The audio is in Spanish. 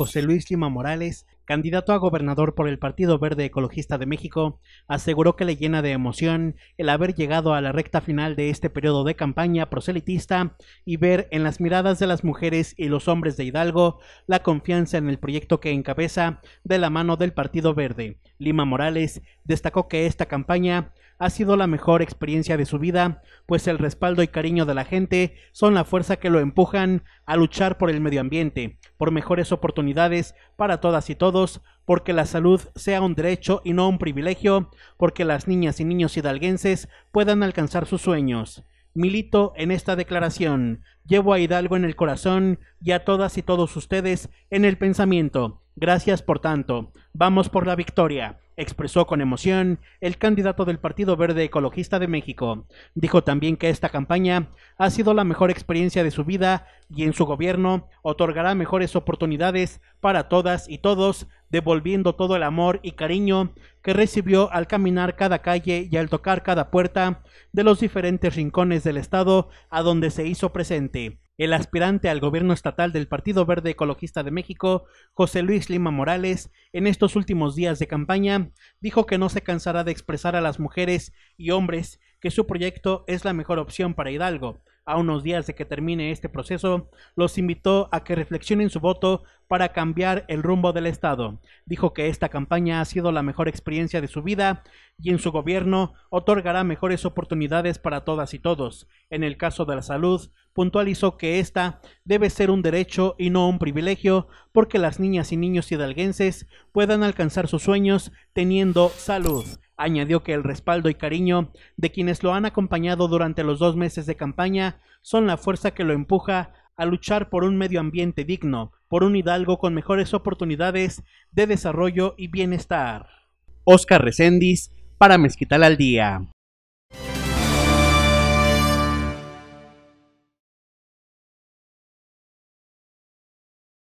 José Luis Lima Morales, candidato a gobernador por el Partido Verde Ecologista de México, aseguró que le llena de emoción el haber llegado a la recta final de este periodo de campaña proselitista y ver en las miradas de las mujeres y los hombres de Hidalgo la confianza en el proyecto que encabeza de la mano del Partido Verde. Lima Morales destacó que esta campaña ha sido la mejor experiencia de su vida, pues el respaldo y cariño de la gente son la fuerza que lo empujan a luchar por el medio ambiente, por mejores oportunidades para todas y todos, porque la salud sea un derecho y no un privilegio, porque las niñas y niños hidalguenses puedan alcanzar sus sueños. Milito en esta declaración. Llevo a Hidalgo en el corazón y a todas y todos ustedes en el pensamiento. Gracias por tanto. Vamos por la victoria, expresó con emoción el candidato del Partido Verde Ecologista de México. Dijo también que esta campaña ha sido la mejor experiencia de su vida y en su gobierno otorgará mejores oportunidades para todas y todos, devolviendo todo el amor y cariño que recibió al caminar cada calle y al tocar cada puerta de los diferentes rincones del Estado a donde se hizo presente el aspirante al gobierno estatal del Partido Verde Ecologista de México, José Luis Lima Morales, en estos últimos días de campaña, dijo que no se cansará de expresar a las mujeres y hombres que su proyecto es la mejor opción para Hidalgo. A unos días de que termine este proceso, los invitó a que reflexionen su voto para cambiar el rumbo del Estado. Dijo que esta campaña ha sido la mejor experiencia de su vida y en su gobierno otorgará mejores oportunidades para todas y todos. En el caso de la salud, puntualizó que esta debe ser un derecho y no un privilegio porque las niñas y niños hidalguenses puedan alcanzar sus sueños teniendo salud. Añadió que el respaldo y cariño de quienes lo han acompañado durante los dos meses de campaña son la fuerza que lo empuja a luchar por un medio ambiente digno, por un Hidalgo con mejores oportunidades de desarrollo y bienestar. Oscar Recendis para Mezquital al Día.